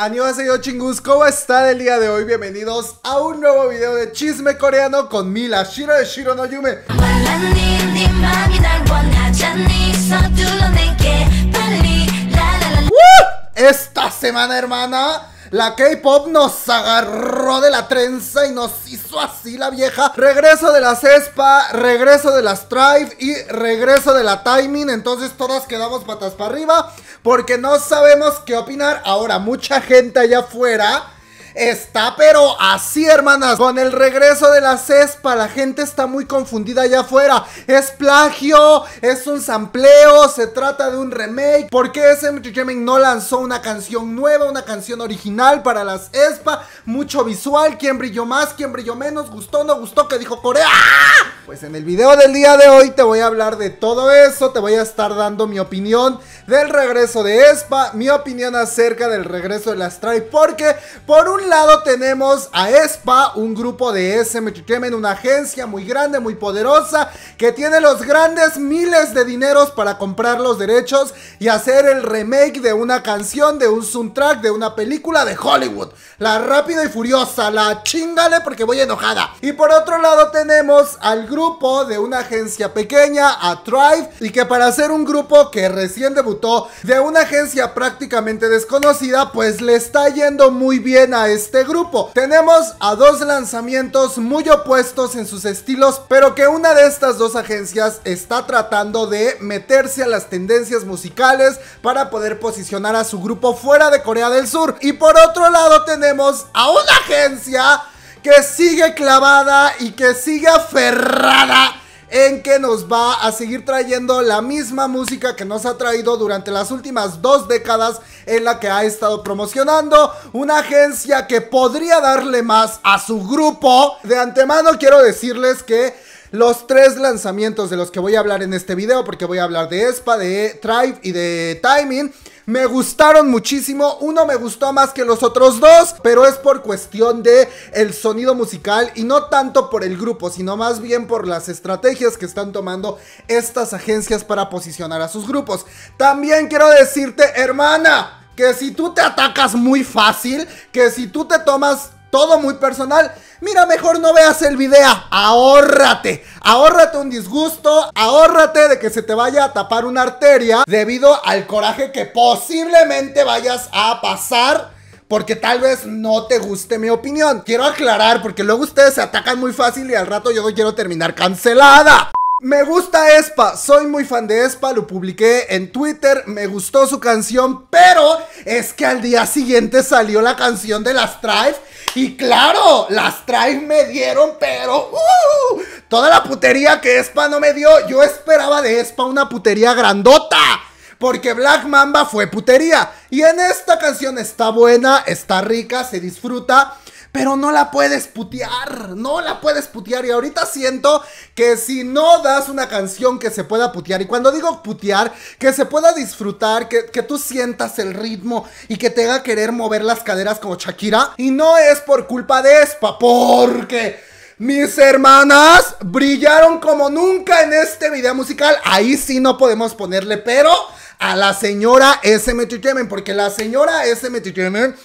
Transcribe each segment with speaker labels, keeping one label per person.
Speaker 1: Annyeonghaseyo chingus, ¿cómo está el día de hoy? Bienvenidos a un nuevo video de chisme coreano con Mila Shiro de Shiro no Esta semana hermana la K-pop nos agarró de la trenza y nos hizo así la vieja. Regreso de la cespa, regreso de las Strive y regreso de la Timing. Entonces todas quedamos patas para arriba porque no sabemos qué opinar. Ahora, mucha gente allá afuera está pero así, hermanas. Con el regreso de las ESPA la gente está muy confundida allá afuera. Es plagio, es un sampleo, se trata de un remake. ¿Por qué SM no lanzó una canción nueva, una canción original para las ESPA? Mucho visual, quién brilló más, quién brilló menos, gustó, o no gustó, que dijo Corea. ¡Ah! Pues en el video del día de hoy te voy a hablar de todo eso, te voy a estar dando mi opinión del regreso de Espa, mi opinión acerca del regreso de las Tribe, porque por un lado tenemos a Espa, un grupo de SM una agencia muy grande, muy poderosa, que tiene los grandes miles de dineros para comprar los derechos y hacer el remake de una canción, de un soundtrack, de una película de Hollywood. La rápida y furiosa, la chingale porque voy enojada. Y por otro lado tenemos al grupo de una agencia pequeña a Thrive y que para ser un grupo que recién debutó de una agencia prácticamente desconocida, pues le está yendo muy bien a este grupo. Tenemos a dos lanzamientos muy opuestos en sus estilos, pero que una de estas dos agencias está tratando de meterse a las tendencias musicales para poder posicionar a su grupo fuera de Corea del Sur. Y por otro lado tenemos a una agencia que sigue clavada y que sigue aferrada en que nos va a seguir trayendo la misma música que nos ha traído durante las últimas dos décadas en la que ha estado promocionando. Una agencia que podría darle más a su grupo. De antemano quiero decirles que los tres lanzamientos de los que voy a hablar en este video, porque voy a hablar de ESPA, de TRIBE y de Timing, me gustaron muchísimo. Uno me gustó más que los otros dos, pero es por cuestión de el sonido musical y no tanto por el grupo, sino más bien por las estrategias que están tomando estas agencias para posicionar a sus grupos. También quiero decirte, hermana, que si tú te atacas muy fácil, que si tú te tomas todo muy personal. Mira, mejor no veas el video. Ahórrate. Ahórrate un disgusto. Ahórrate de que se te vaya a tapar una arteria debido al coraje que posiblemente vayas a pasar porque tal vez no te guste mi opinión. Quiero aclarar porque luego ustedes se atacan muy fácil y al rato yo no quiero terminar cancelada. Me gusta Espa, soy muy fan de Espa, lo publiqué en Twitter, me gustó su canción, pero es que al día siguiente salió la canción de las Tribe y claro, las traes me dieron, pero uh, toda la putería que Espa no me dio, yo esperaba de Espa una putería grandota. Porque Black Mamba fue putería. Y en esta canción está buena, está rica, se disfruta pero no la puedes putear, no la puedes putear. Y ahorita siento que si no das una canción que se pueda putear, y cuando digo putear, que se pueda disfrutar, que, tú sientas el ritmo y que te haga querer mover las caderas como Shakira, y no es por culpa de Espa, porque... Mis hermanas brillaron como nunca en este video musical. Ahí sí no podemos ponerle pero a la señora SM Entertainment, porque la señora SM Entertainment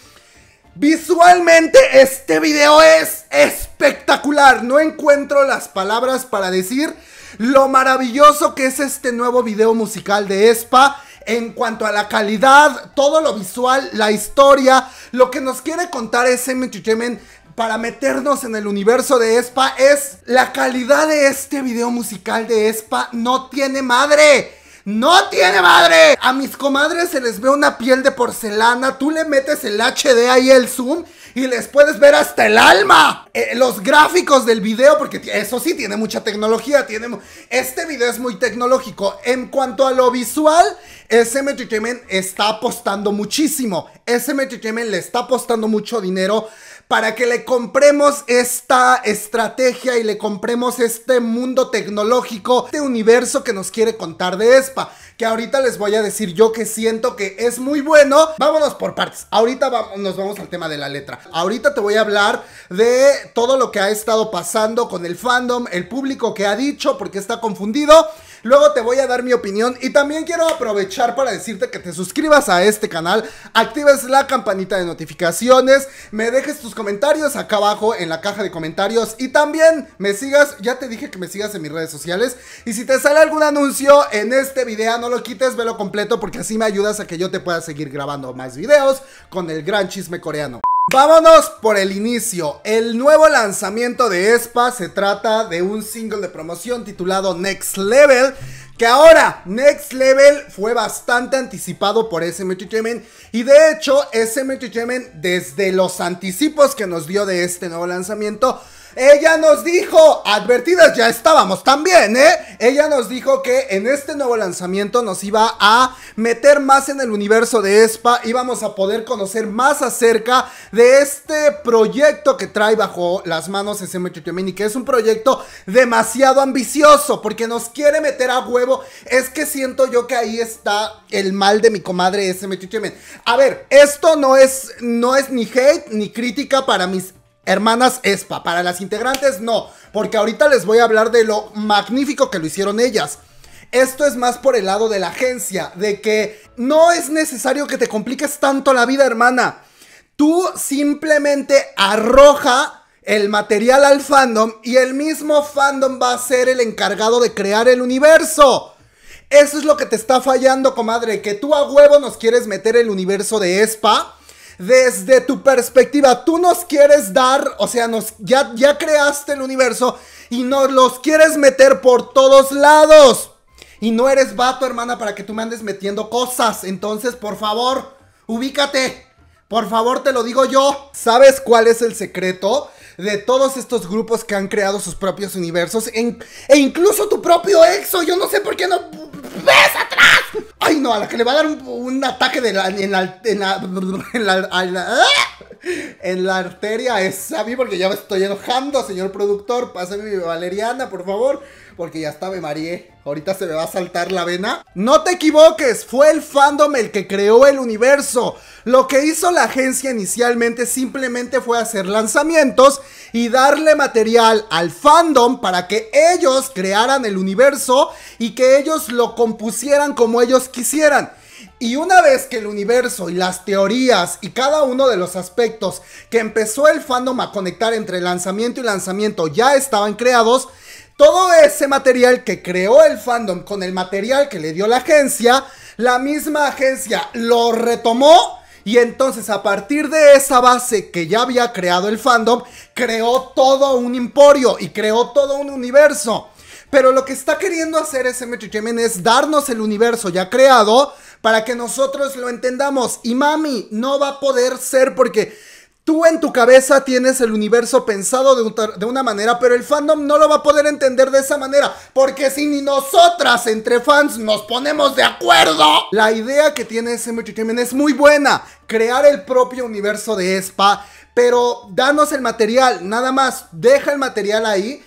Speaker 1: Visualmente este video es espectacular. No encuentro las palabras para decir lo maravilloso que es este nuevo video musical de Espa. En cuanto a la calidad, todo lo visual, la historia, lo que nos quiere contar ese Entertainment para meternos en el universo de Espa es la calidad de este video musical de Espa no tiene madre. ¡No tiene madre! A mis comadres se les ve una piel de porcelana. Tú le metes el HD ahí, el zoom, y les puedes ver hasta el alma. Eh, los gráficos del video, porque eso sí tiene mucha tecnología. Tiene este video es muy tecnológico. En cuanto a lo visual, ese está apostando muchísimo. Ese le está apostando mucho dinero para que le compremos esta estrategia y le compremos este mundo tecnológico, este universo que nos quiere contar de ESPA. Que ahorita les voy a decir yo que siento que es muy bueno. Vámonos por partes. Ahorita nos vamos al tema de la letra. Ahorita te voy a hablar de todo lo que ha estado pasando con el fandom, el público que ha dicho, porque está confundido. Luego te voy a dar mi opinión y también quiero aprovechar para decirte que te suscribas a este canal, actives la campanita de notificaciones, me dejes tus comentarios acá abajo en la caja de comentarios y también me sigas, ya te dije que me sigas en mis redes sociales y si te sale algún anuncio en este video no lo quites, velo completo porque así me ayudas a que yo te pueda seguir grabando más videos con el gran chisme coreano. Vámonos por el inicio. El nuevo lanzamiento de ESPA se trata de un single de promoción titulado Next Level. Que ahora Next Level fue bastante anticipado por ese Y de hecho, ese Entertainment, desde los anticipos que nos dio de este nuevo lanzamiento, ella nos dijo, advertidas ya estábamos también, ¿eh? Ella nos dijo que en este nuevo lanzamiento nos iba a meter más en el universo de ESPA, íbamos a poder conocer más acerca de este proyecto que trae bajo las manos SM Y que es un proyecto demasiado ambicioso, porque nos quiere meter a huevo. Es que siento yo que ahí está el mal de mi comadre SM A ver, esto no es, no es ni hate ni crítica para mis Hermanas ESPA. Para las integrantes, no. Porque ahorita les voy a hablar de lo magnífico que lo hicieron ellas. Esto es más por el lado de la agencia, de que no es necesario que te compliques tanto la vida, hermana. Tú simplemente arroja el material al fandom y el mismo fandom va a ser el encargado de crear el universo. Eso es lo que te está fallando, comadre, que tú a huevo nos quieres meter el universo de Espa desde tu perspectiva. Tú nos quieres dar, o sea, nos, ya, ya creaste el universo y nos los quieres meter por todos lados. Y no eres vato, hermana, para que tú me andes metiendo cosas. Entonces, por favor, ubícate. Por favor, te lo digo yo. ¿Sabes cuál es el secreto de todos estos grupos que han creado sus propios universos? En, e incluso tu propio exo. Yo no sé por qué no... ¡Bésate! Ay, no, a la que le va a dar un, ataque de la, en la, en la en la arteria es a porque ya me estoy enojando, señor productor. Pásame mi valeriana, por favor. Porque ya está, me mareé. Ahorita se me va a saltar la vena. No te equivoques, fue el fandom el que creó el universo. Lo que hizo la agencia inicialmente simplemente fue hacer lanzamientos y darle material al fandom para que ellos crearan el universo y que ellos lo compusieran como ellos quisieran. Y una vez que el universo y las teorías y cada uno de los aspectos que empezó el fandom a conectar entre lanzamiento y lanzamiento ya estaban creados, todo ese material que creó el fandom con el material que le dio la agencia, la misma agencia lo retomó y entonces a partir de esa base que ya había creado el fandom, creó todo un emporio y creó todo un universo. Pero lo que está queriendo hacer ese Gemin es darnos el universo ya creado para que nosotros lo entendamos. Y mami, no va a poder ser porque tú en tu cabeza tienes el universo pensado de, una manera, pero el fandom no lo va a poder entender de esa manera. Porque si ni nosotras entre fans nos ponemos de acuerdo, la idea que tiene ese Gemin es muy buena. Crear el propio universo de SPA pero danos el material, nada más. Deja el material ahí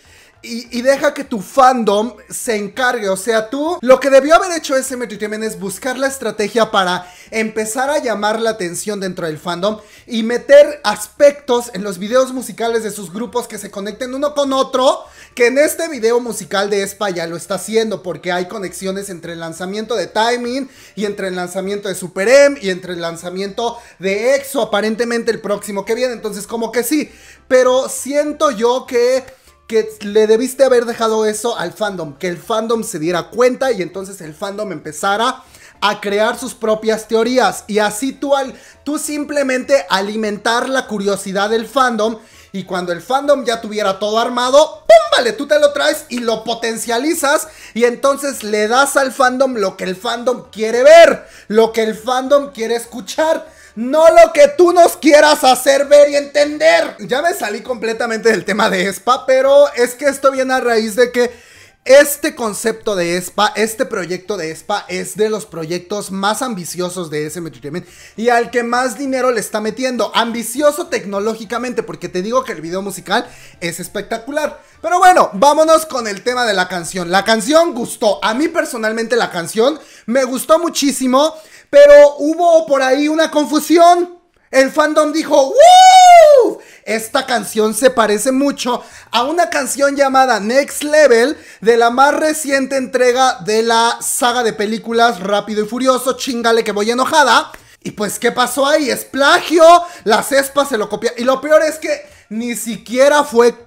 Speaker 1: y, deja que tu fandom se encargue. O sea, tú lo que debió haber hecho ese Entertainment es buscar la estrategia para empezar a llamar la atención dentro del fandom y meter aspectos en los videos musicales de sus grupos que se conecten uno con otro. Que en este video musical de Espa ya lo está haciendo porque hay conexiones entre el lanzamiento de Timing y entre el lanzamiento de Super M y entre el lanzamiento de EXO, aparentemente el próximo que viene. Entonces, como que sí, pero siento yo que que le debiste haber dejado eso al fandom, que el fandom se diera cuenta y entonces el fandom empezara a crear sus propias teorías y así tú, al, tú simplemente alimentar la curiosidad del fandom y cuando el fandom ya tuviera todo armado, ¡pum! Vale, tú te lo traes y lo potencializas y entonces le das al fandom lo que el fandom quiere ver, lo que el fandom quiere escuchar no lo que tú nos quieras hacer ver y entender. Ya me salí completamente del tema de Spa, pero es que esto viene a raíz de que este concepto de SPA, este proyecto de SPA es de los proyectos más ambiciosos de SM Entertainment y al que más dinero le está metiendo. Ambicioso tecnológicamente, porque te digo que el video musical es espectacular. Pero bueno, vámonos con el tema de la canción. La canción gustó, a mí personalmente la canción me gustó muchísimo. Pero hubo por ahí una confusión. El fandom dijo, ¡Woo! Esta canción se parece mucho a una canción llamada Next Level de la más reciente entrega de la saga de películas Rápido y Furioso, chingale que voy enojada. Y pues, ¿qué pasó ahí? Es plagio, la espas se lo copia. Y lo peor es que ni siquiera fue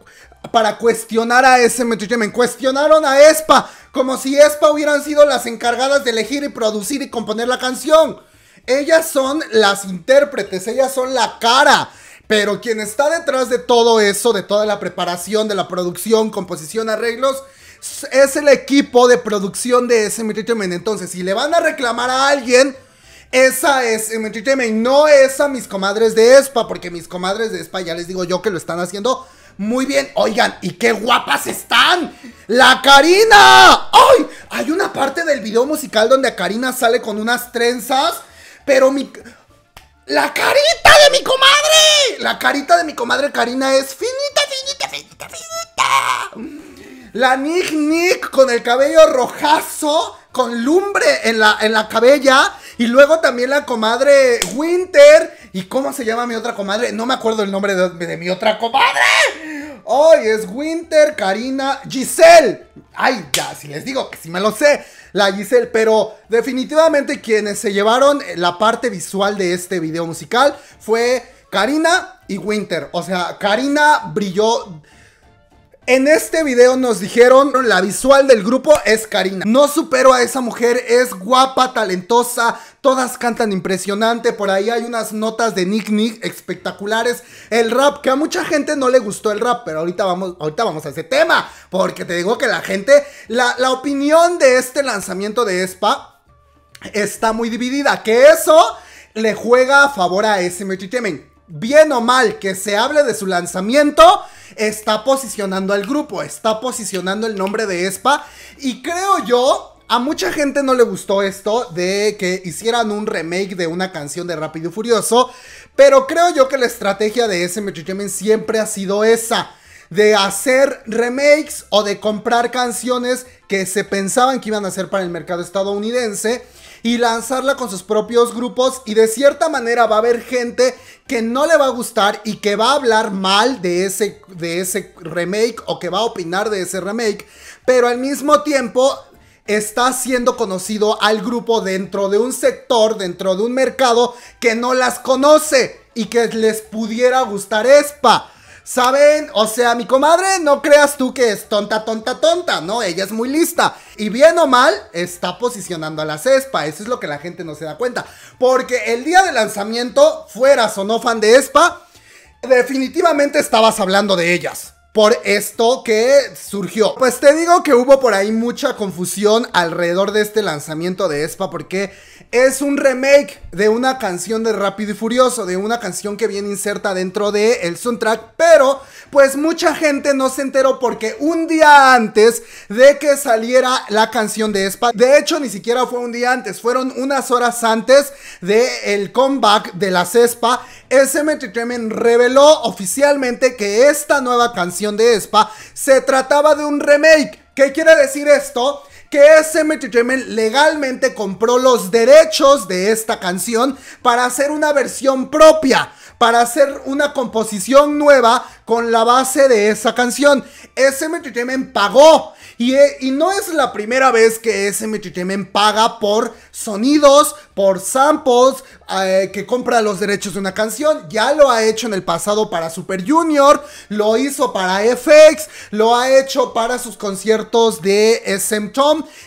Speaker 1: para cuestionar a SM Cuestionaron a ESPA, como si ESPA hubieran sido las encargadas de elegir y producir y componer la canción. Ellas son las intérpretes, ellas son la cara. Pero quien está detrás de todo eso, de toda la preparación, de la producción, composición, arreglos, es el equipo de producción de SM Entertainment. Entonces, si le van a reclamar a alguien, esa es SM Entertainment, no es a mis comadres de ESPA, porque mis comadres de ESPA ya les digo yo que lo están haciendo muy bien, oigan, y qué guapas están. ¡La Karina! ¡Ay! Hay una parte del video musical donde Karina sale con unas trenzas, pero mi... ¡La carita de mi comadre! La carita de mi comadre Karina es finita, finita, finita, finita. La Nick Nick con el cabello rojazo, con lumbre en la, en la cabella. Y luego también la comadre Winter ¿Y cómo se llama mi otra comadre? No me acuerdo el nombre de, mi otra comadre. Hoy es Winter, Karina, Giselle. Ay, ya, si les digo que sí me lo sé, la Giselle. Pero definitivamente quienes se llevaron la parte visual de este video musical fue Karina y Winter. O sea, Karina brilló en este video nos dijeron la visual del grupo es Karina. No supero a esa mujer, es guapa, talentosa, todas cantan impresionante, por ahí hay unas notas de Nick Nick espectaculares. El rap, que a mucha gente no le gustó el rap, pero ahorita vamos, ahorita vamos a ese tema, porque te digo que la gente, la, la opinión de este lanzamiento de Spa está muy dividida, que eso le juega a favor a SM Entertainment bien o mal que se hable de su lanzamiento, está posicionando al grupo, está posicionando el nombre de ESPA. Y creo yo, a mucha gente no le gustó esto de que hicieran un remake de una canción de Rápido y Furioso, pero creo yo que la estrategia de SM Entertainment siempre ha sido esa. De hacer remakes o de comprar canciones que se pensaban que iban a hacer para el mercado estadounidense y lanzarla con sus propios grupos y de cierta manera va a haber gente que no le va a gustar y que va a hablar mal de ese, de ese remake o que va a opinar de ese remake, pero al mismo tiempo está siendo conocido al grupo dentro de un sector, dentro de un mercado que no las conoce y que les pudiera gustar ESPA. ¿Saben? O sea, mi comadre, no creas tú que es tonta, tonta, tonta, ¿no? Ella es muy lista. Y bien o mal, está posicionando a las Espa. Eso es lo que la gente no se da cuenta. Porque el día de lanzamiento, fueras o no fan de Espa, definitivamente estabas hablando de ellas por esto que surgió. Pues te digo que hubo por ahí mucha confusión alrededor de este lanzamiento de ESPA porque es un remake de una canción de Rápido y Furioso, de una canción que viene inserta dentro de el soundtrack, pero pues mucha gente no se enteró porque un día antes de que saliera la canción de Spa, de hecho ni siquiera fue un día antes, fueron unas horas antes del el comeback de la Spa, SM Entertainment reveló oficialmente que esta nueva canción de Spa se trataba de un remake. ¿Qué quiere decir esto? que SM legalmente compró los derechos de esta canción para hacer una versión propia, para hacer una composición nueva con la base de esa canción. SM pagó eh, y, no es la primera vez que SM paga por sonidos, por samples, eh, que compra los derechos de una canción. Ya lo ha hecho en el pasado para Super Junior, lo hizo para FX, lo ha hecho para sus conciertos de SM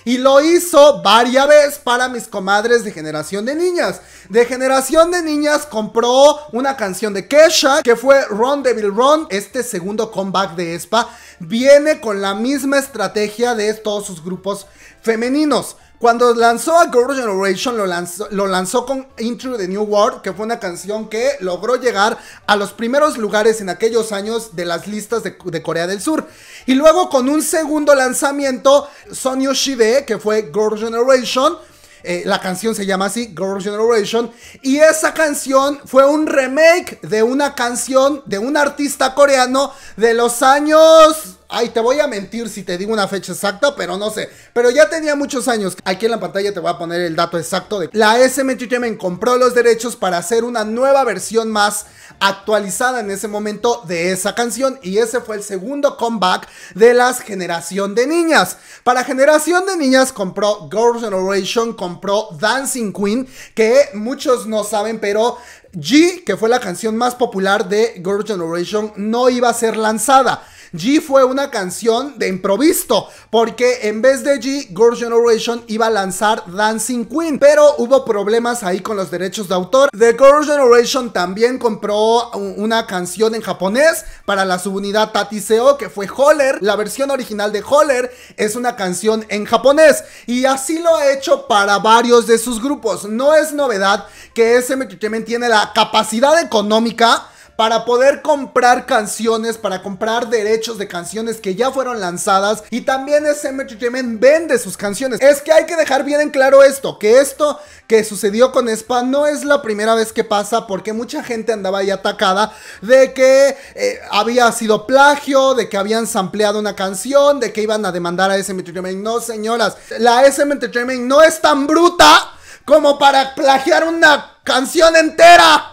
Speaker 1: y lo hizo varias veces para mis comadres de generación de niñas. De generación de niñas compró una canción de Kesha que fue Run Devil Run este segundo comeback de Espa, viene con la misma estrategia de todos sus grupos femeninos. Cuando lanzó a Girl Generation, lo lanzó, lo lanzó con intro the New World, que fue una canción que logró llegar a los primeros lugares en aquellos años de las listas de, Corea del Sur. Y luego con un segundo lanzamiento, Son Shide, que fue Girl Generation, eh, la canción se llama así, Girl Generation. Y esa canción fue un remake de una canción de un artista coreano de los años Ay, te voy a mentir si te digo una fecha exacta, pero no sé. Pero ya tenía muchos años. Aquí en la pantalla te voy a poner el dato exacto de la SM compró los derechos para hacer una nueva versión más actualizada en ese momento de esa canción. Y ese fue el segundo comeback de las Generación de Niñas. Para Generación de Niñas compró Girls' Generation, compró Dancing Queen, que muchos no saben, pero G, que fue la canción más popular de Girl Generation, no iba a ser lanzada. G fue una canción de improviso, porque en vez de G, Girls' Generation iba a lanzar Dancing Queen, pero hubo problemas ahí con los derechos de autor. The Girls' Generation también compró una canción en japonés para la subunidad Tatiseo, que fue Holler. La versión original de Holler es una canción en japonés, y así lo ha hecho para varios de sus grupos. No es novedad que SM tiene la capacidad económica para poder comprar canciones, para comprar derechos de canciones que ya fueron lanzadas y también SM Entertainment vende sus canciones. Es que hay que dejar bien en claro esto, que esto que sucedió con Spa no es la primera vez que pasa porque mucha gente andaba ahí atacada de que eh, había sido plagio, de que habían sampleado una canción, de que iban a demandar a SM No, señoras, la SM Entertainment no es tan bruta como para plagiar una canción entera.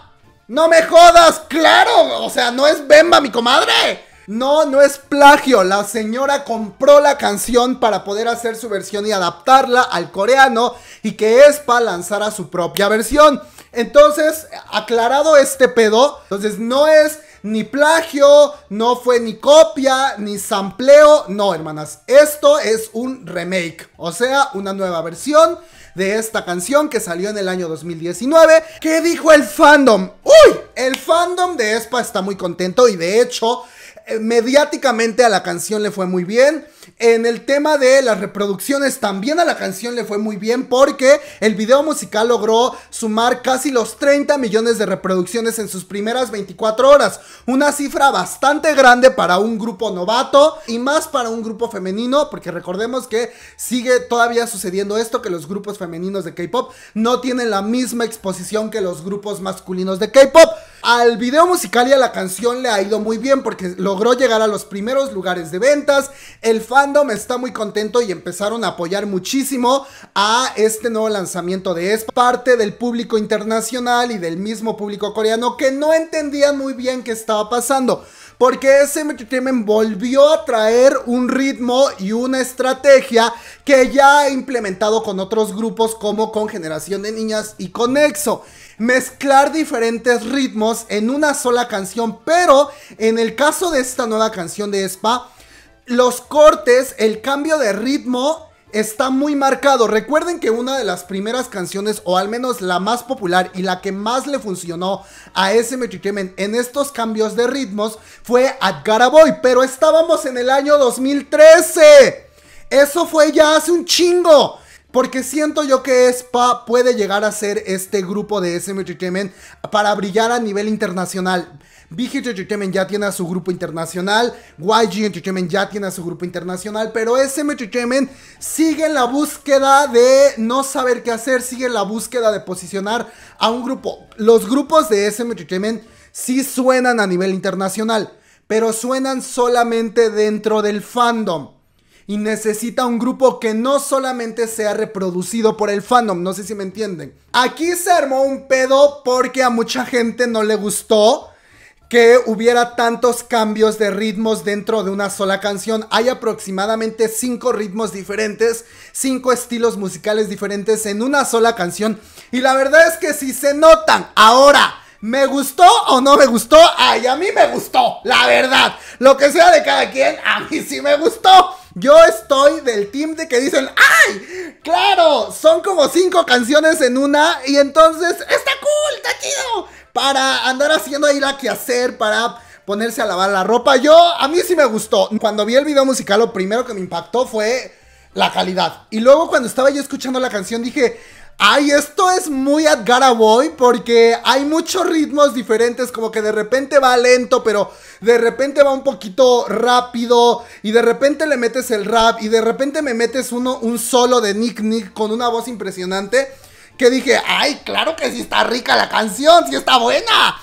Speaker 1: ¡No me jodas! ¡Claro! O sea, no es Bemba, mi comadre. No, no es plagio. La señora compró la canción para poder hacer su versión y adaptarla al coreano y que es para lanzar a su propia versión. Entonces, aclarado este pedo, entonces no es ni plagio, no fue ni copia, ni sampleo. No, hermanas, esto es un remake, o sea, una nueva versión de esta canción que salió en el año 2019. ¿Qué dijo el fandom? ¡Uy! El fandom de Espa está muy contento y de hecho eh, mediáticamente a la canción le fue muy bien. En el tema de las reproducciones también a la canción le fue muy bien porque el video musical logró sumar casi los 30 millones de reproducciones en sus primeras 24 horas. Una cifra bastante grande para un grupo novato y más para un grupo femenino porque recordemos que sigue todavía sucediendo esto que los grupos femeninos de K-Pop no tienen la misma exposición que los grupos masculinos de K-Pop. Al video musical y a la canción le ha ido muy bien porque logró llegar a los primeros lugares de ventas. El fandom está muy contento y empezaron a apoyar muchísimo a este nuevo lanzamiento de Es parte del público internacional y del mismo público coreano que no entendían muy bien qué estaba pasando. Porque ese volvió a traer un ritmo y una estrategia que ya ha implementado con otros grupos como con Generación de Niñas y con EXO mezclar diferentes ritmos en una sola canción, pero en el caso de esta nueva canción de Spa, los cortes, el cambio de ritmo está muy marcado. Recuerden que una de las primeras canciones, o al menos la más popular y la que más le funcionó a SM Entertainment en estos cambios de ritmos, fue At Garaboy. pero estábamos en el año 2013. Eso fue ya hace un chingo. Porque siento yo que Spa puede llegar a ser este grupo de SM Entertainment para brillar a nivel internacional. BG Entertainment ya tiene a su grupo internacional, YG Entertainment ya tiene a su grupo internacional, pero SM Entertainment sigue en la búsqueda de no saber qué hacer, sigue la búsqueda de posicionar a un grupo. Los grupos de SM Entertainment sí suenan a nivel internacional, pero suenan solamente dentro del fandom y necesita un grupo que no solamente sea reproducido por el fandom, no sé si me entienden. Aquí se armó un pedo porque a mucha gente no le gustó que hubiera tantos cambios de ritmos dentro de una sola canción. Hay aproximadamente cinco ritmos diferentes, cinco estilos musicales diferentes en una sola canción. Y la verdad es que si se notan ahora, ¿me gustó o no me gustó? Ay, a mí me gustó, la verdad. Lo que sea de cada quien, a mí sí me gustó. Yo estoy del team de que dicen, ¡ay! ¡Claro! Son como cinco canciones en una y entonces está cool, está Para andar haciendo ahí la quehacer, para ponerse a lavar la ropa. Yo, a mí sí me gustó. Cuando vi el video musical, lo primero que me impactó fue la calidad. Y luego cuando estaba yo escuchando la canción dije, Ay, esto es muy gara Boy porque hay muchos ritmos diferentes, como que de repente va lento, pero de repente va un poquito rápido y de repente le metes el rap y de repente me metes uno un solo de Nick Nick con una voz impresionante que dije, "Ay, claro que sí está rica la canción, sí está buena."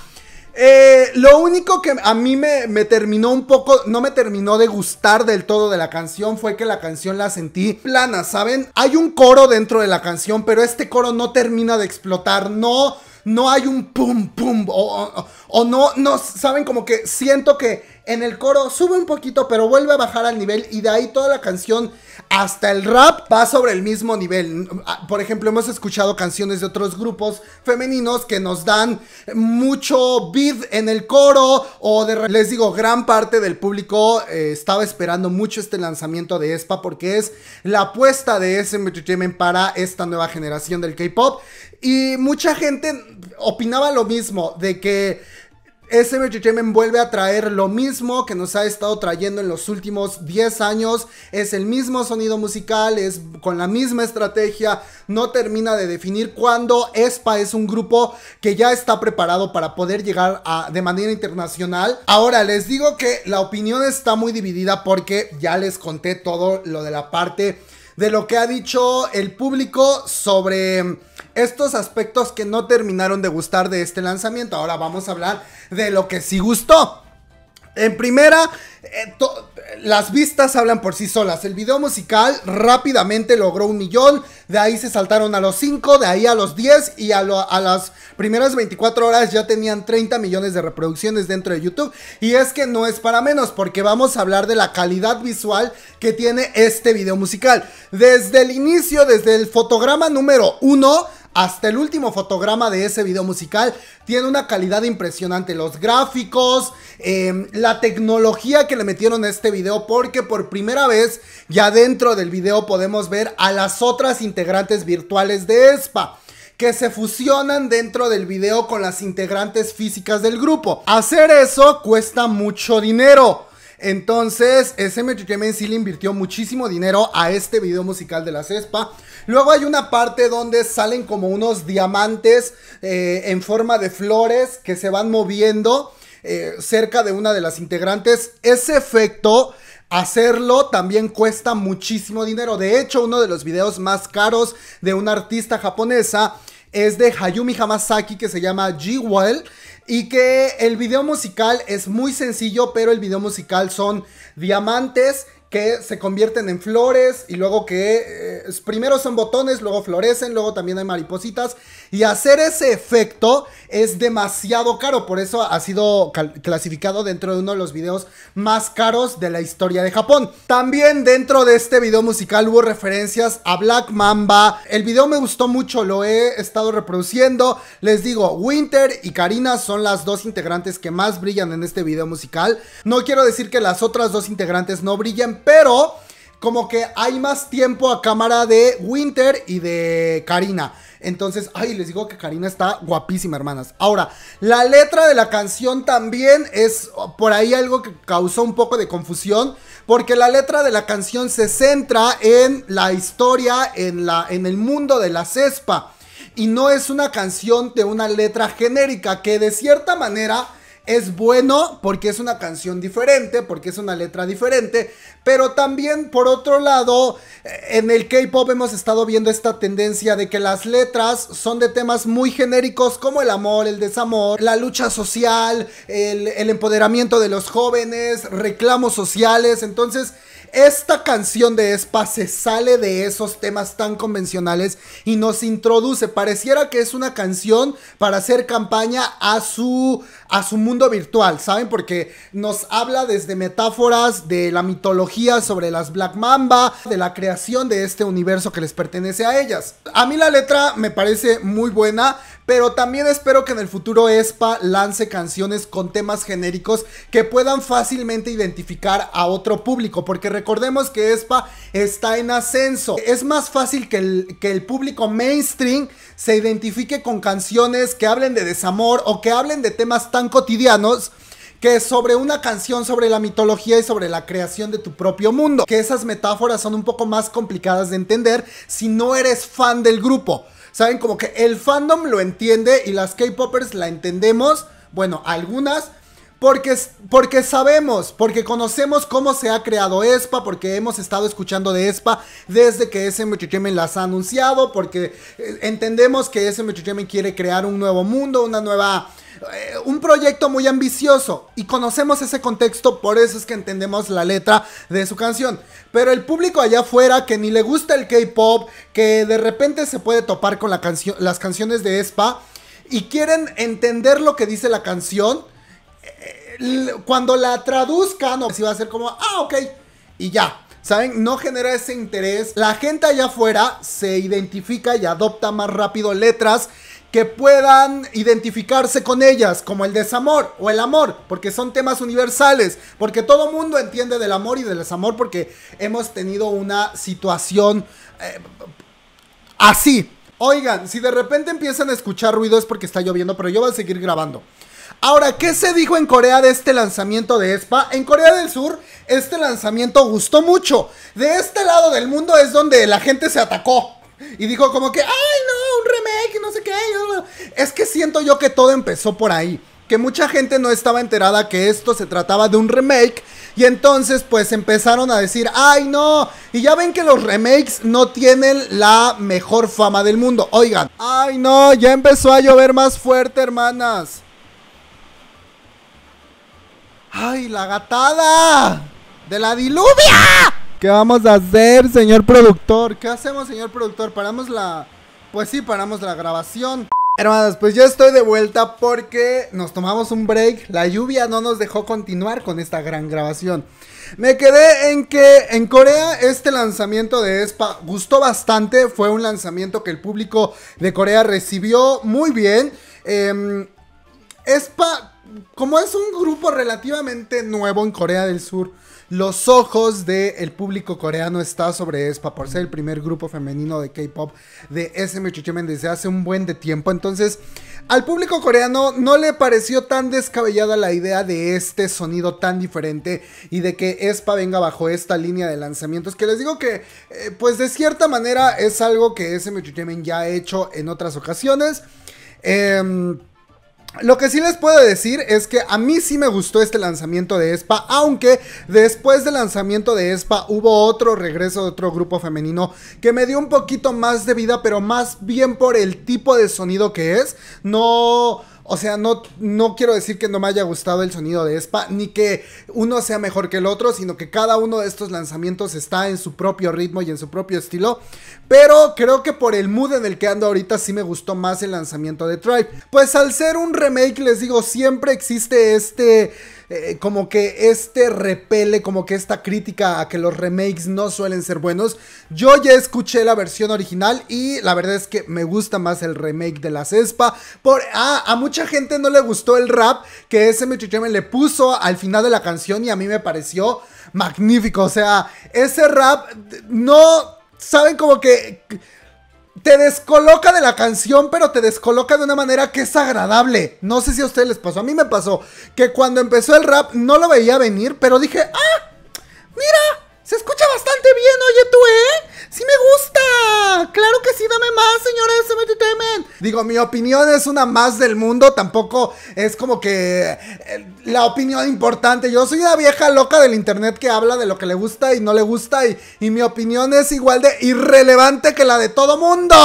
Speaker 1: Eh, lo único que a mí me, me, terminó un poco, no me terminó de gustar del todo de la canción fue que la canción la sentí plana, ¿saben? Hay un coro dentro de la canción, pero este coro no termina de explotar, no no hay un pum pum o, no, no, saben como que siento que en el coro sube un poquito pero vuelve a bajar al nivel y de ahí toda la canción hasta el rap va sobre el mismo nivel. Ah, por ejemplo, hemos escuchado canciones de otros grupos femeninos que nos dan mucho beat en el coro o de, les digo, gran parte del público eh, estaba esperando mucho este lanzamiento de ESPA porque es la apuesta de SM Entertainment para esta nueva generación del K-Pop y mucha gente opinaba lo mismo, de que ese vuelve a traer lo mismo que nos ha estado trayendo en los últimos 10 años. Es el mismo sonido musical, es con la misma estrategia. No termina de definir cuándo ESPA es un grupo que ya está preparado para poder llegar a, de manera internacional. Ahora, les digo que la opinión está muy dividida porque ya les conté todo lo de la parte de lo que ha dicho el público sobre estos aspectos que no terminaron de gustar de este lanzamiento. Ahora vamos a hablar de lo que sí gustó. En primera, eh, las vistas hablan por sí solas. El video musical rápidamente logró un millón, de ahí se saltaron a los 5, de ahí a los 10 y a, a, las primeras 24 horas ya tenían 30 millones de reproducciones dentro de YouTube. Y es que no es para menos porque vamos a hablar de la calidad visual que tiene este video musical. Desde el inicio, desde el fotograma número 1 hasta el último fotograma de ese video musical tiene una calidad impresionante. Los gráficos, em, la tecnología que le metieron a este video, porque por primera vez ya dentro del video podemos ver a las otras integrantes virtuales de ESPA que se fusionan dentro del video con las integrantes físicas del grupo. Hacer eso cuesta mucho dinero. Entonces, ese sí le invirtió muchísimo dinero a este video musical de la Cespa. Luego hay una parte donde salen como unos diamantes eh, en forma de flores que se van moviendo eh, cerca de una de las integrantes. Ese efecto... Hacerlo también cuesta muchísimo dinero. De hecho, uno de los videos más caros de una artista japonesa es de Hayumi Hamasaki que se llama g y que el video musical es muy sencillo, pero el video musical son diamantes que se convierten en flores y luego que eh, primero son botones, luego florecen, luego también hay maripositas y hacer ese efecto es demasiado caro, por eso ha sido clasificado dentro de uno de los videos más caros de la historia de Japón. También dentro de este video musical hubo referencias a Black Mamba. El video me gustó mucho, lo he estado reproduciendo. Les digo, Winter y Karina son las dos integrantes que más brillan en este video musical. No quiero decir que las otras dos integrantes no brillen, pero como que hay más tiempo a cámara de Winter y de Karina. Entonces, ay, les digo que Karina está guapísima, hermanas. Ahora, la letra de la canción también es por ahí algo que causó un poco de confusión, porque la letra de la canción se centra en la historia, en, la, en el mundo de la cespa. Y no es una canción de una letra genérica, que de cierta manera es bueno porque es una canción diferente, porque es una letra diferente, pero también, por otro lado, eh, en el K-Pop hemos estado viendo esta tendencia de que las letras son de temas muy genéricos como el amor, el desamor, la lucha social, el, empoderamiento de los jóvenes, reclamos sociales. Entonces, esta canción de Espa se sale de esos temas tan convencionales y nos introduce. Pareciera que es una canción para hacer campaña a su, a su mundo virtual, ¿saben? Porque nos habla desde metáforas de la mitología sobre las Black Mamba, de la creación de este universo que les pertenece a ellas. A mí la letra me parece muy buena, pero también espero que en el futuro ESPA lance canciones con temas genéricos que puedan fácilmente identificar a otro público, porque recordemos que ESPA está en ascenso. Es más fácil que el, que el público mainstream se identifique con canciones que hablen de desamor o que hablen de temas tan cotidianos que sobre una canción, sobre la mitología y sobre la creación de tu propio mundo. Que esas metáforas son un poco más complicadas de entender si no eres fan del grupo. Saben, como que el fandom lo entiende y las K-Poppers la entendemos. Bueno, algunas, porque, porque sabemos, porque conocemos cómo se ha creado ESPA, porque hemos estado escuchando de ESPA desde que ese Entertainment las ha anunciado, porque eh, entendemos que ese me quiere crear un nuevo mundo, una nueva eh, un proyecto muy ambicioso y conocemos ese contexto, por eso es que entendemos la letra de su canción. Pero el público allá afuera que ni le gusta el K-pop, que de repente se puede topar con las canciones de Espa y quieren entender lo que dice la canción cuando la traduzcan, o si va a ser como, ah, ok, y ya. ¿Saben? No genera ese interés. La gente allá afuera se identifica y adopta más rápido letras que puedan identificarse con ellas, como el desamor o el amor, porque son temas universales, porque todo mundo entiende del amor y del desamor, porque hemos tenido una situación eh, así. Oigan, si de repente empiezan a escuchar ruido es porque está lloviendo, pero yo voy a seguir grabando. Ahora, ¿qué se dijo en Corea de este lanzamiento de SPA? En Corea del Sur, este lanzamiento gustó mucho. De este lado del mundo es donde la gente se atacó. Y dijo como que, ay no, un remake, no sé qué. Es que siento yo que todo empezó por ahí. Que mucha gente no estaba enterada que esto se trataba de un remake. Y entonces pues empezaron a decir, ay no. Y ya ven que los remakes no tienen la mejor fama del mundo. Oigan, ay no, ya empezó a llover más fuerte hermanas. ¡Ay, la gatada! ¡De la diluvia! ¿Qué vamos a hacer, señor productor? ¿Qué hacemos, señor productor? Paramos la... Pues sí, paramos la grabación. Hermanas, pues ya estoy de vuelta porque nos tomamos un break. La lluvia no nos dejó continuar con esta gran grabación. Me quedé en que en Corea este lanzamiento de Espa gustó bastante. Fue un lanzamiento que el público de Corea recibió muy bien. SPA... Em, Espa como es un grupo relativamente nuevo en Corea del Sur, los ojos del público coreano está sobre ESPA por ser el primer grupo femenino de K-pop de sm desde hace un buen de tiempo. Entonces, al público coreano no le pareció tan descabellada la idea de este sonido tan diferente y de que ESPA venga bajo esta línea de lanzamientos. Que les digo que, eh, pues de cierta manera, es algo que sm ya ha hecho en otras ocasiones. Eh, lo que sí les puedo decir es que a mí sí me gustó este lanzamiento de ESPA, aunque después del lanzamiento de ESPA hubo otro regreso de otro grupo femenino que me dio un poquito más de vida, pero más bien por el tipo de sonido que es. No... O sea, no, no quiero decir que no me haya gustado el sonido de Spa, ni que uno sea mejor que el otro, sino que cada uno de estos lanzamientos está en su propio ritmo y en su propio estilo. Pero creo que por el mood en el que ando ahorita sí me gustó más el lanzamiento de Tribe. Pues al ser un remake, les digo, siempre existe este eh, eh, como que este repele, como que esta crítica a que los remakes no suelen ser buenos. Yo ya escuché la versión original y la verdad es que me gusta más el remake de la Cespa. Por, a mucha gente no le gustó el rap que ese Metroidvania le puso al final de la canción y a mí me pareció magnífico. O sea, ese rap no... Saben como que te descoloca de la canción, pero te descoloca de una manera que es agradable. No sé si a ustedes les pasó, a mí me pasó que cuando empezó el rap no lo veía venir, pero dije, ah, mira, se escucha bastante bien, oye tú, ¿eh? ¡Sí me gusta! ¡Claro que sí! ¡Dame más, señores ¡No me temen! Digo, mi opinión es una más del mundo. Tampoco es como que eh, la opinión importante. Yo soy una vieja loca del internet que habla de lo que le gusta y no le gusta. Y, y mi opinión es igual de irrelevante que la de todo mundo.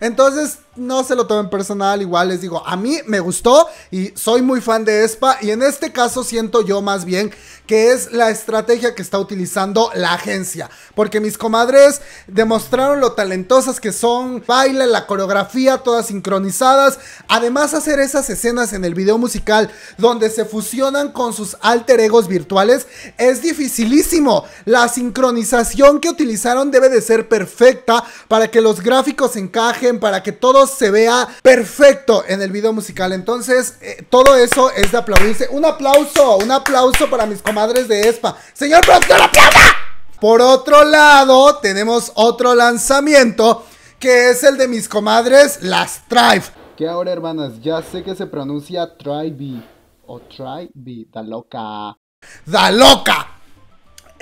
Speaker 1: Entonces, no se lo tomen personal, igual les digo, a mí me gustó y soy muy fan de ESPA y en este caso siento yo más bien que es la estrategia que está utilizando la agencia, porque mis comadres demostraron lo talentosas que son, baila, la coreografía, todas sincronizadas, además hacer esas escenas en el video musical donde se fusionan con sus alter egos virtuales es dificilísimo, la sincronización que utilizaron debe de ser perfecta para que los gráficos encajen, para que todos se vea perfecto en el video musical. Entonces, eh, todo eso es de aplaudirse. Un aplauso, un aplauso para mis comadres de ESPA. Señor la Por otro lado, tenemos otro lanzamiento que es el de mis comadres, las Tribe. Que ahora, hermanas, ya sé que se pronuncia Tribe o Tribe, da loca. Da loca.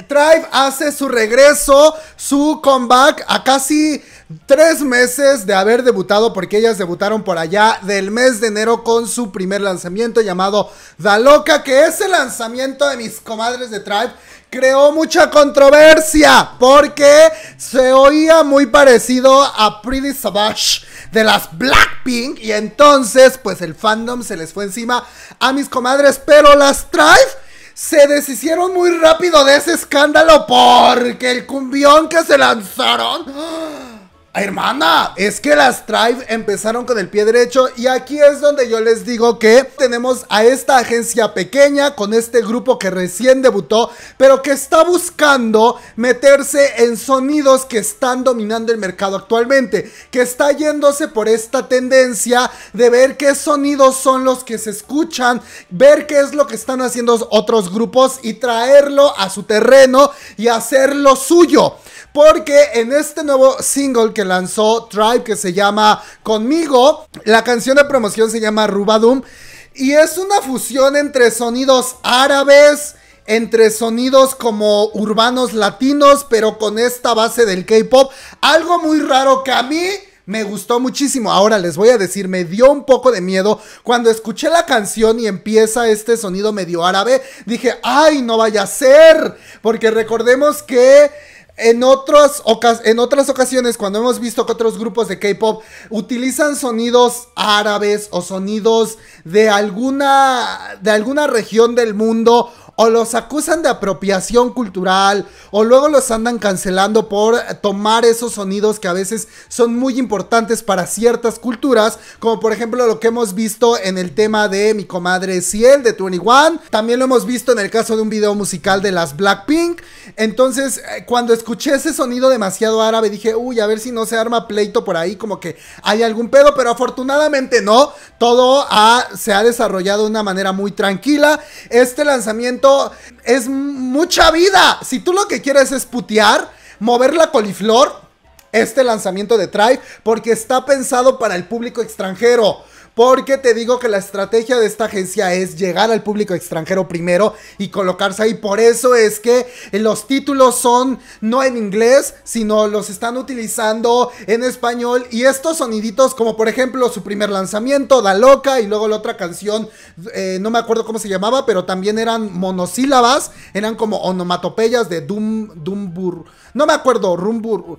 Speaker 1: Tribe hace su regreso, su comeback a casi tres meses de haber debutado, porque ellas debutaron por allá del mes de enero con su primer lanzamiento llamado Da Loca, que ese lanzamiento de mis comadres de Tribe creó mucha controversia, porque se oía muy parecido a Pretty Savage de las Blackpink, y entonces, pues el fandom se les fue encima a mis comadres, pero las Tribe se deshicieron muy rápido de ese escándalo porque el cumbión que se lanzaron. ¡ah! Hermana, es que las Tribe empezaron con el pie derecho y aquí es donde yo les digo que tenemos a esta agencia pequeña con este grupo que recién debutó, pero que está buscando meterse en sonidos que están dominando el mercado actualmente, que está yéndose por esta tendencia de ver qué sonidos son los que se escuchan, ver qué es lo que están haciendo otros grupos y traerlo a su terreno y hacerlo suyo. Porque en este nuevo single que lanzó Tribe que se llama Conmigo. La canción de promoción se llama Rubadum y es una fusión entre sonidos árabes, entre sonidos como urbanos latinos, pero con esta base del K-pop. Algo muy raro que a mí me gustó muchísimo. Ahora les voy a decir, me dio un poco de miedo cuando escuché la canción y empieza este sonido medio árabe. Dije, ay, no vaya a ser, porque recordemos que en, en otras ocasiones, cuando hemos visto que otros grupos de K-Pop utilizan sonidos árabes o sonidos de alguna, de alguna región del mundo o los acusan de apropiación cultural, o luego los andan cancelando por tomar esos sonidos que a veces son muy importantes para ciertas culturas, como por ejemplo lo que hemos visto en el tema de mi comadre Ciel de 21, también lo hemos visto en el caso de un video musical de las Blackpink, entonces eh, cuando escuché ese sonido demasiado árabe dije, uy, a ver si no se arma pleito por ahí, como que hay algún pedo, pero afortunadamente no, todo se ha desarrollado de una manera muy tranquila, este lanzamiento es mucha vida. Si tú lo que quieres es putear, mover la coliflor, este lanzamiento de Tribe, porque está pensado para el público extranjero. Porque te digo que la estrategia de esta agencia es llegar al público extranjero primero y colocarse ahí. Por eso es que los títulos son no en inglés, sino los están utilizando en español. Y estos soniditos, como por ejemplo su primer lanzamiento, Da Loca, y luego la otra canción, eh, no me acuerdo cómo se llamaba, pero también eran monosílabas, eran como onomatopeyas de Doom, Doombur. No me acuerdo, Rumbur.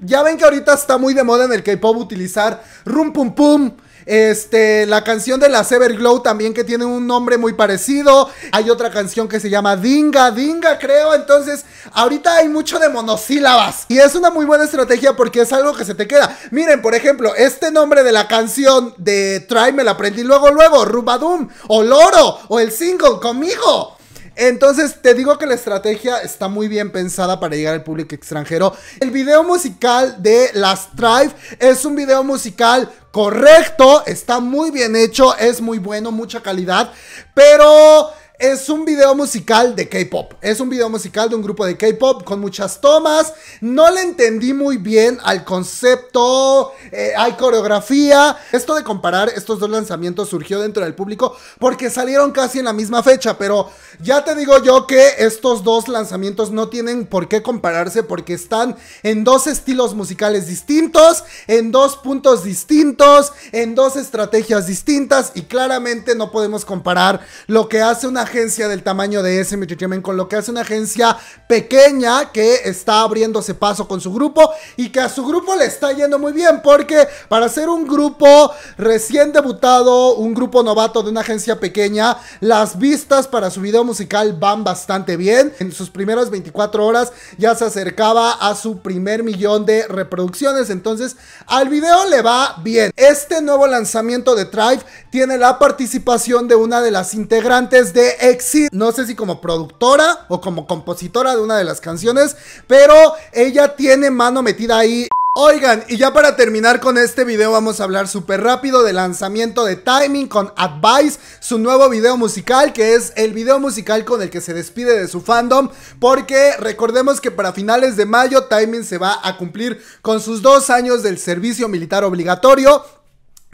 Speaker 1: Ya ven que ahorita está muy de moda en el K-pop utilizar rum pum pum este, la canción de Sever Glow también que tiene un nombre muy parecido. Hay otra canción que se llama Dinga, Dinga, creo. Entonces, ahorita hay mucho de monosílabas. Y es una muy buena estrategia porque es algo que se te queda. Miren, por ejemplo, este nombre de la canción de Try me la aprendí luego, luego, Rubadum, o Loro, o el single, conmigo. Entonces, te digo que la estrategia está muy bien pensada para llegar al público extranjero. El video musical de Last Drive es un video musical correcto, está muy bien hecho, es muy bueno, mucha calidad, pero es un video musical de K-pop. Es un video musical de un grupo de K-pop con muchas tomas. No le entendí muy bien al concepto. Eh, hay coreografía. Esto de comparar estos dos lanzamientos surgió dentro del público porque salieron casi en la misma fecha, pero ya te digo yo que estos dos lanzamientos no tienen por qué compararse porque están en dos estilos musicales distintos, en dos puntos distintos, en dos estrategias distintas y claramente no podemos comparar lo que hace una agencia del tamaño de SM con lo que hace una agencia pequeña que está abriéndose paso con su grupo y que a su grupo le está yendo muy bien porque para ser un grupo recién debutado, un grupo novato de una agencia pequeña, las vistas para su video musical van bastante bien. En sus primeras 24 horas ya se acercaba a su primer millón de reproducciones. Entonces al video le va bien. Este nuevo lanzamiento de Tribe tiene la participación de una de las integrantes de Exit. No sé si como productora o como compositora de una de las canciones. Pero ella tiene mano metida ahí. Oigan, y ya para terminar con este video vamos a hablar súper rápido del lanzamiento de Timing con Advice, su nuevo video musical, que es el video musical con el que se despide de su fandom, porque recordemos que para finales de mayo Timing se va a cumplir con sus dos años del servicio militar obligatorio,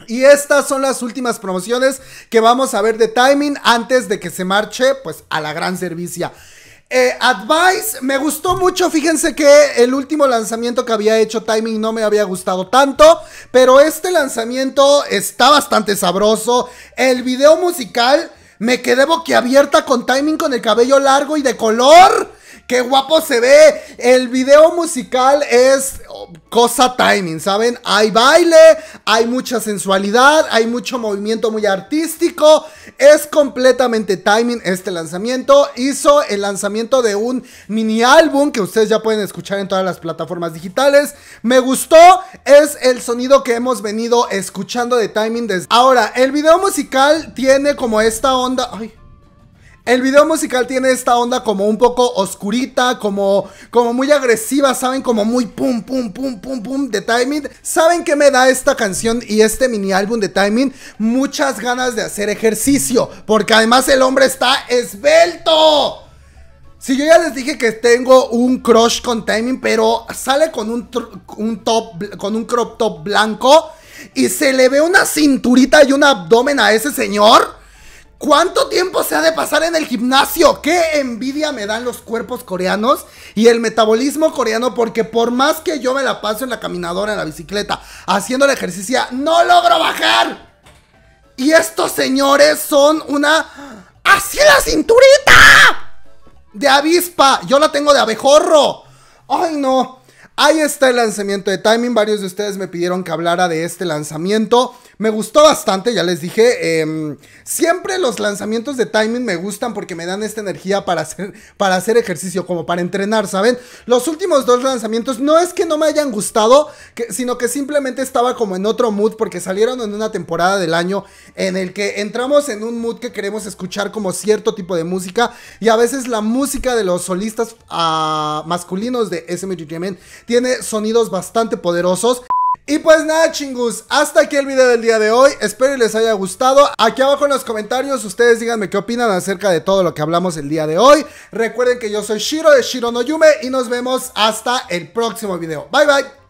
Speaker 1: y estas son las últimas promociones que vamos a ver de timing antes de que se marche pues a la gran servicia. Eh, Advice, me gustó mucho. Fíjense que el último lanzamiento que había hecho Timing no me había gustado tanto, pero este lanzamiento está bastante sabroso. El video musical, me quedé boquiabierta con Timing con el cabello largo y de color qué guapo se ve. El video musical es oh, cosa timing, ¿saben? Hay baile, hay mucha sensualidad, hay mucho movimiento muy artístico. Es completamente timing este lanzamiento. Hizo el lanzamiento de un mini álbum que ustedes ya pueden escuchar en todas las plataformas digitales. Me gustó, es el sonido que hemos venido escuchando de timing desde... Ahora, el video musical tiene como esta onda... Ay. El video musical tiene esta onda como un poco oscurita, como, como muy agresiva, saben, como muy pum, pum, pum, pum, pum de timing. ¿Saben qué me da esta canción y este mini álbum de timing? Muchas ganas de hacer ejercicio, porque además el hombre está esbelto. Si yo ya les dije que tengo un crush con timing, pero sale con un, top, con un crop top blanco y se le ve una cinturita y un abdomen a ese señor. ¿Cuánto tiempo se ha de pasar en el gimnasio? ¡Qué envidia me dan los cuerpos coreanos y el metabolismo coreano! Porque por más que yo me la paso en la caminadora, en la bicicleta, haciendo la ejercicio, no logro bajar. Y estos señores son una... ¡Así la cinturita! De avispa. Yo la tengo de abejorro. ¡Ay, no! Ahí está el lanzamiento de timing. Varios de ustedes me pidieron que hablara de este lanzamiento. Me gustó bastante, ya les dije. Em, siempre los lanzamientos de timing me gustan porque me dan esta energía para hacer, para hacer ejercicio, como para entrenar, ¿saben? Los últimos dos lanzamientos no es que no me hayan gustado, sino que simplemente estaba como en otro mood porque salieron en una temporada del año en el que entramos en un mood que queremos escuchar como cierto tipo de música y a veces la música de los solistas ah, masculinos de SM tiene sonidos bastante poderosos. Y pues nada, chingus, hasta aquí el video del día de hoy. Espero y les haya gustado. Aquí abajo en los comentarios, ustedes díganme qué opinan acerca de todo lo que hablamos el día de hoy. Recuerden que yo soy Shiro de Shiro no Yume y nos vemos hasta el próximo video. Bye bye.